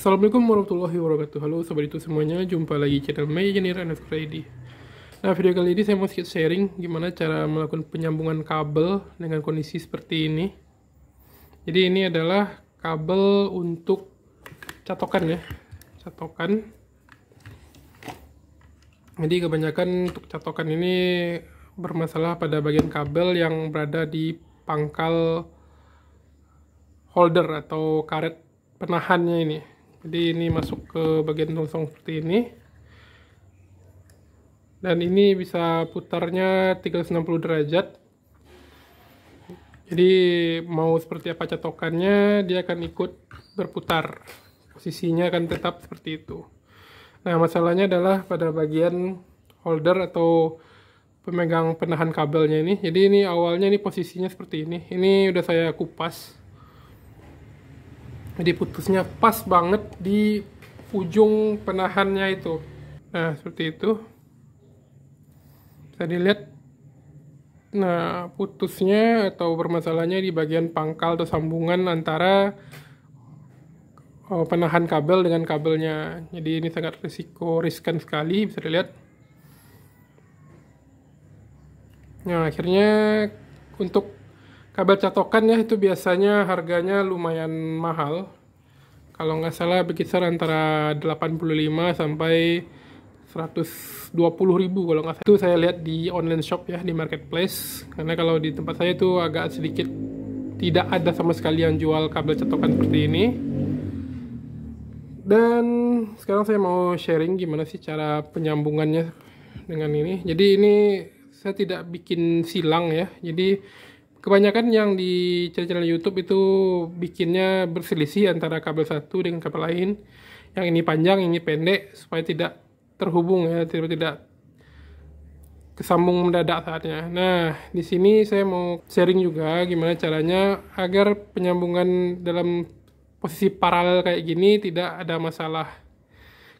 Assalamualaikum warahmatullahi wabarakatuh Halo sobat itu semuanya, jumpa lagi channel my underscore ID Nah video kali ini saya mau sedikit sharing gimana cara melakukan penyambungan kabel dengan kondisi seperti ini Jadi ini adalah kabel untuk catokan ya Catokan Jadi kebanyakan untuk catokan ini bermasalah pada bagian kabel yang berada di pangkal holder atau karet penahannya ini jadi ini masuk ke bagian song seperti ini dan ini bisa putarnya 360 derajat jadi mau seperti apa catokannya dia akan ikut berputar posisinya akan tetap seperti itu nah masalahnya adalah pada bagian holder atau pemegang penahan kabelnya ini jadi ini awalnya ini posisinya seperti ini ini udah saya kupas jadi putusnya pas banget di ujung penahannya itu nah seperti itu bisa dilihat nah putusnya atau bermasalahnya di bagian pangkal atau sambungan antara oh, penahan kabel dengan kabelnya jadi ini sangat risiko riskan sekali bisa dilihat nah akhirnya untuk kabel catokan ya itu biasanya harganya lumayan mahal kalau nggak salah berkisar antara 85 sampai 120 ribu kalau nggak salah itu saya lihat di online shop ya di marketplace karena kalau di tempat saya itu agak sedikit tidak ada sama sekali yang jual kabel catokan seperti ini dan sekarang saya mau sharing gimana sih cara penyambungannya dengan ini jadi ini saya tidak bikin silang ya jadi kebanyakan yang di channel-channel YouTube itu bikinnya berselisih antara kabel satu dengan kabel lain. Yang ini panjang, ini pendek supaya tidak terhubung ya, tidak tidak kesambung mendadak saatnya. Nah, di sini saya mau sharing juga gimana caranya agar penyambungan dalam posisi paralel kayak gini tidak ada masalah.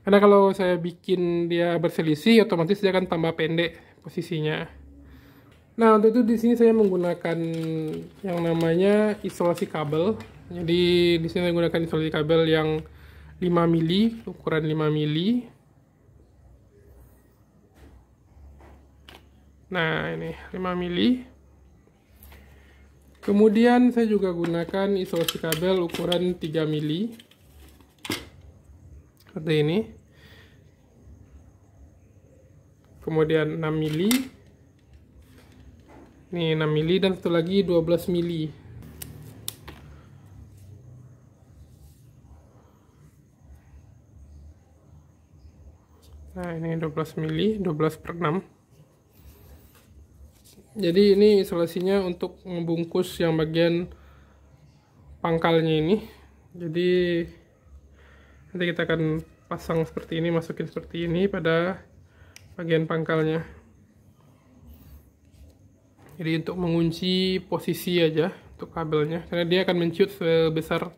Karena kalau saya bikin dia berselisih, otomatis dia akan tambah pendek posisinya. Nah untuk itu di sini saya menggunakan yang namanya isolasi kabel. Jadi di sini saya gunakan isolasi kabel yang 5 mili, ukuran 5 mili. Nah ini 5 mili. Kemudian saya juga gunakan isolasi kabel ukuran 3 mili. Seperti ini. Kemudian 6 mili ini 6 mili dan satu lagi 12 mili. Nah, ini 12 mili, 12 per 6. Jadi ini isolasinya untuk membungkus yang bagian pangkalnya ini. Jadi nanti kita akan pasang seperti ini, masukin seperti ini pada bagian pangkalnya jadi untuk mengunci posisi aja untuk kabelnya karena dia akan menciut sebesar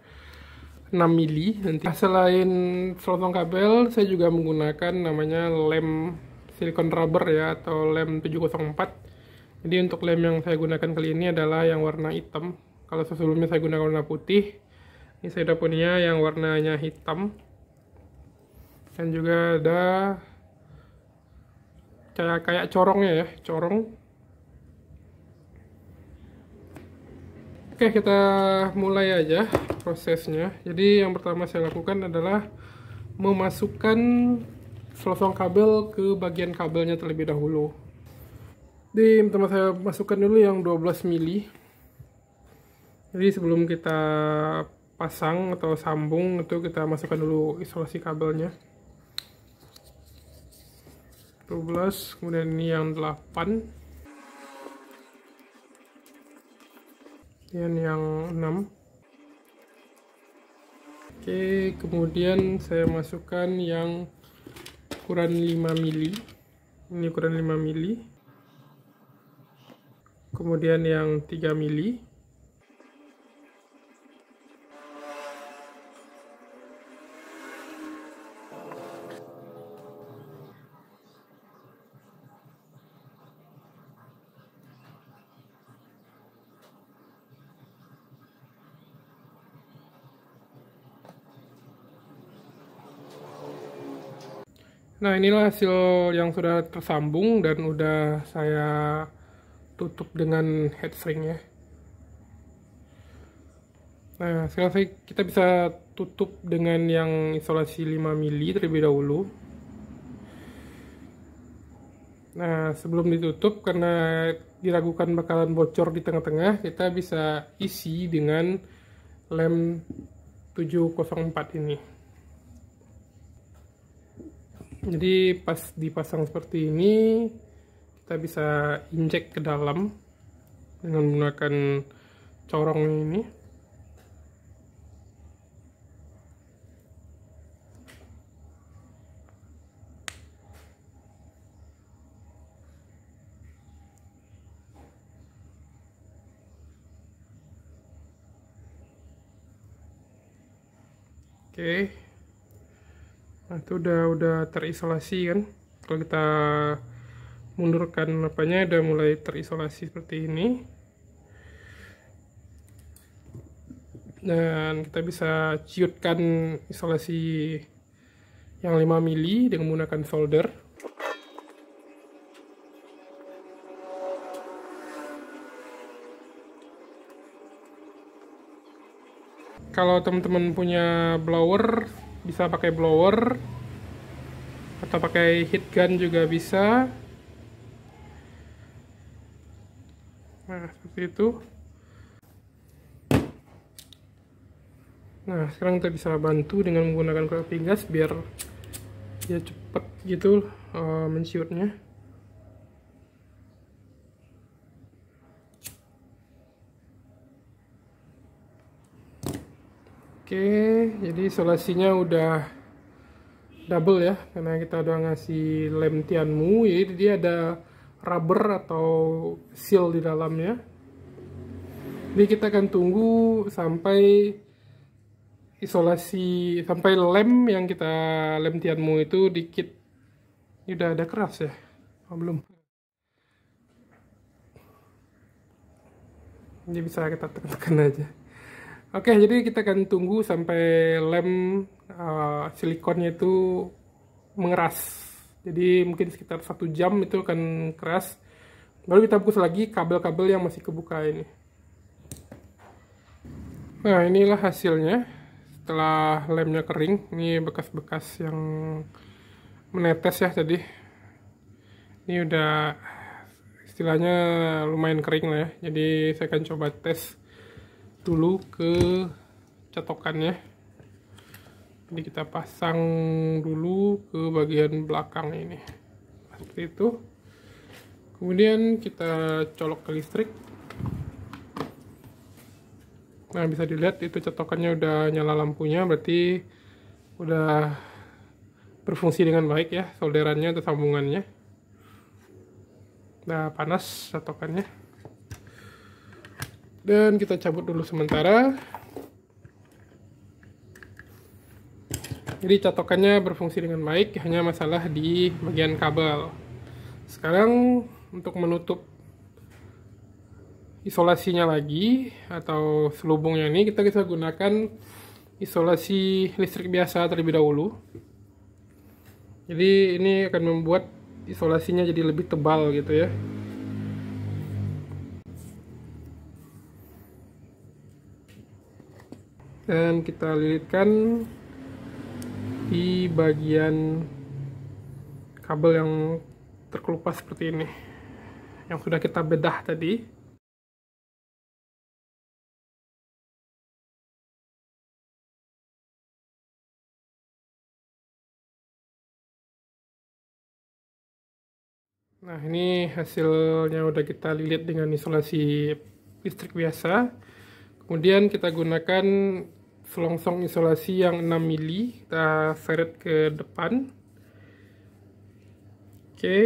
6 mili nanti nah, selain selotong kabel saya juga menggunakan namanya lem silikon rubber ya atau lem 704 jadi untuk lem yang saya gunakan kali ini adalah yang warna hitam kalau sebelumnya saya gunakan warna putih ini saya udah punya yang warnanya hitam dan juga ada kayak kayak corongnya ya corong Oke kita mulai aja prosesnya jadi yang pertama saya lakukan adalah memasukkan selongsong kabel ke bagian kabelnya terlebih dahulu jadi pertama saya masukkan dulu yang 12 mili jadi sebelum kita pasang atau sambung itu kita masukkan dulu isolasi kabelnya 12 kemudian ini yang 8 sekian yang 6 oke kemudian saya masukkan yang ukuran 5 mili ini ukuran 5 mili kemudian yang 3 mili Nah inilah hasil yang sudah tersambung dan udah saya tutup dengan head ya. Nah sekarang kita bisa tutup dengan yang isolasi 5 mili terlebih dahulu. Nah sebelum ditutup karena diragukan bakalan bocor di tengah-tengah kita bisa isi dengan lem 704 ini jadi pas dipasang seperti ini kita bisa injek ke dalam dengan menggunakan corong ini Oke, okay nah itu udah udah terisolasi kan kalau kita mundurkan apanya udah mulai terisolasi seperti ini dan kita bisa ciutkan isolasi yang 5 mili dengan menggunakan solder kalau teman-teman punya blower bisa pakai blower atau pakai heat gun juga bisa nah seperti itu nah sekarang kita bisa bantu dengan menggunakan korek gas biar dia cepat gitu uh, menciutnya oke okay jadi isolasinya udah double ya karena kita udah ngasih lem tianmu jadi dia ada rubber atau seal di dalamnya jadi kita akan tunggu sampai isolasi sampai lem yang kita lem tianmu itu dikit ini udah ada keras ya oh, belum ini bisa kita tekan-tekan aja Oke, jadi kita akan tunggu sampai lem uh, silikonnya itu mengeras. Jadi mungkin sekitar satu jam itu akan keras. Baru kita bungkus lagi kabel-kabel yang masih kebuka ini. Nah, inilah hasilnya. Setelah lemnya kering, ini bekas-bekas yang menetes ya tadi. Ini udah istilahnya lumayan kering lah ya. Jadi saya akan coba tes dulu ke catokannya jadi kita pasang dulu ke bagian belakang ini seperti itu kemudian kita colok ke listrik nah bisa dilihat itu catokannya udah nyala lampunya berarti udah berfungsi dengan baik ya solderannya atau sambungannya udah panas catokannya dan kita cabut dulu sementara jadi catokannya berfungsi dengan baik hanya masalah di bagian kabel sekarang untuk menutup isolasinya lagi atau selubungnya ini kita bisa gunakan isolasi listrik biasa terlebih dahulu jadi ini akan membuat isolasinya jadi lebih tebal gitu ya dan kita lilitkan di bagian kabel yang terkelupas seperti ini yang sudah kita bedah tadi Nah, ini hasilnya udah kita lilit dengan isolasi listrik biasa kemudian kita gunakan selongsong isolasi yang 6 mili kita seret ke depan oke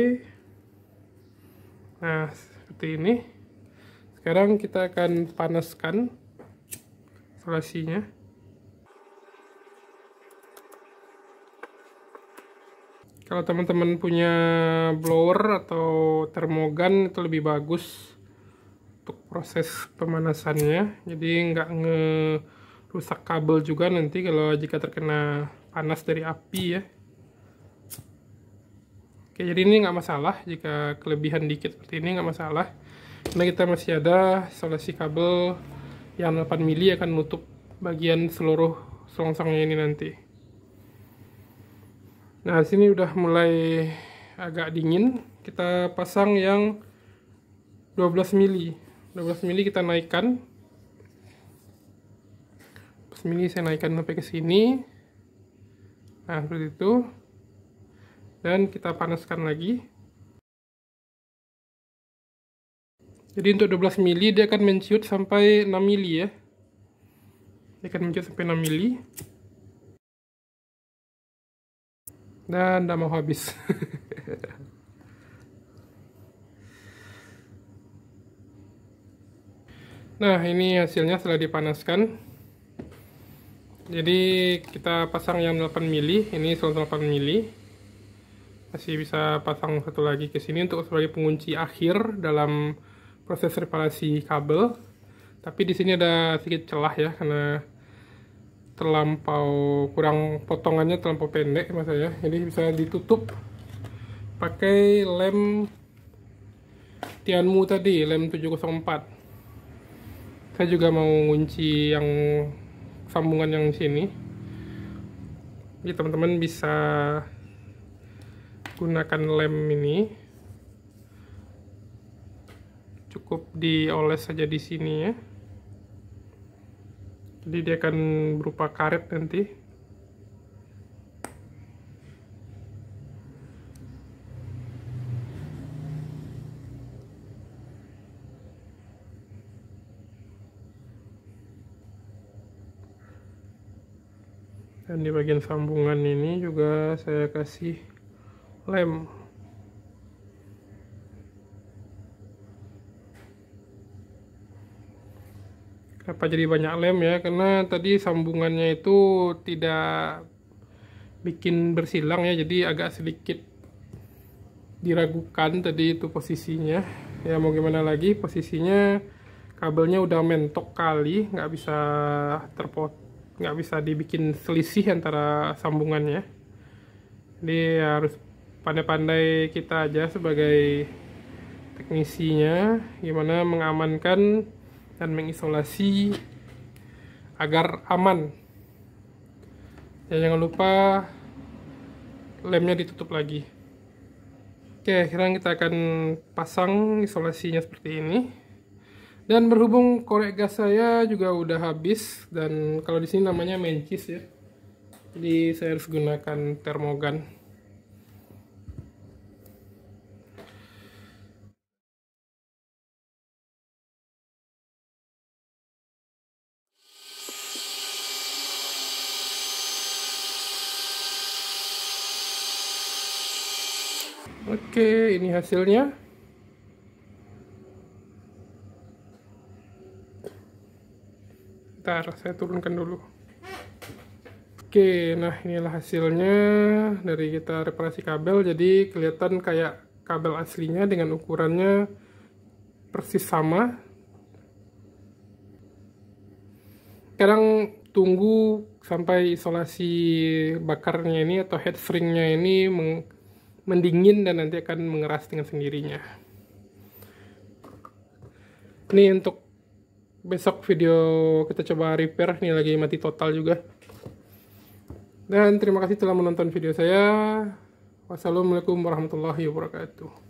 nah seperti ini sekarang kita akan panaskan isolasinya kalau teman-teman punya blower atau termogan itu lebih bagus proses pemanasannya jadi nggak ngerusak kabel juga nanti kalau jika terkena panas dari api ya oke jadi ini nggak masalah jika kelebihan dikit seperti ini nggak masalah karena kita masih ada solasi kabel yang 8 mili akan nutup bagian seluruh selongsongnya ini nanti nah sini udah mulai agak dingin kita pasang yang 12 mili 12 mili kita naikkan 12 mili saya naikkan sampai ke sini nah seperti itu dan kita panaskan lagi jadi untuk 12 mili dia akan menciut sampai 6 mili ya dia akan menciut sampai 6 mili dan udah mau habis Nah, ini hasilnya setelah dipanaskan. Jadi, kita pasang yang 8 mili, ini 8 mili. Masih bisa pasang satu lagi ke sini untuk sebagai pengunci akhir dalam proses reparasi kabel. Tapi di sini ada sedikit celah ya karena terlampau kurang potongannya terlampau pendek mas saya. Jadi bisa ditutup pakai lem Tianmu tadi, lem 704 saya juga mau ngunci yang sambungan yang sini jadi teman-teman bisa gunakan lem ini cukup dioles saja di sini ya jadi dia akan berupa karet nanti dan di bagian sambungan ini juga saya kasih lem kenapa jadi banyak lem ya karena tadi sambungannya itu tidak bikin bersilang ya jadi agak sedikit diragukan tadi itu posisinya ya mau gimana lagi posisinya kabelnya udah mentok kali nggak bisa terpotong nggak bisa dibikin selisih antara sambungannya jadi harus pandai-pandai kita aja sebagai teknisinya gimana mengamankan dan mengisolasi agar aman dan jangan lupa lemnya ditutup lagi oke sekarang kita akan pasang isolasinya seperti ini dan berhubung korek gas saya juga udah habis dan kalau di sini namanya mencis ya. Jadi saya harus gunakan termogan. Oke, ini hasilnya. sebentar saya turunkan dulu oke nah inilah hasilnya dari kita reparasi kabel jadi kelihatan kayak kabel aslinya dengan ukurannya persis sama sekarang tunggu sampai isolasi bakarnya ini atau head shrinknya ini mendingin dan nanti akan mengeras dengan sendirinya ini untuk besok video kita coba repair ini lagi mati total juga dan terima kasih telah menonton video saya wassalamualaikum warahmatullahi wabarakatuh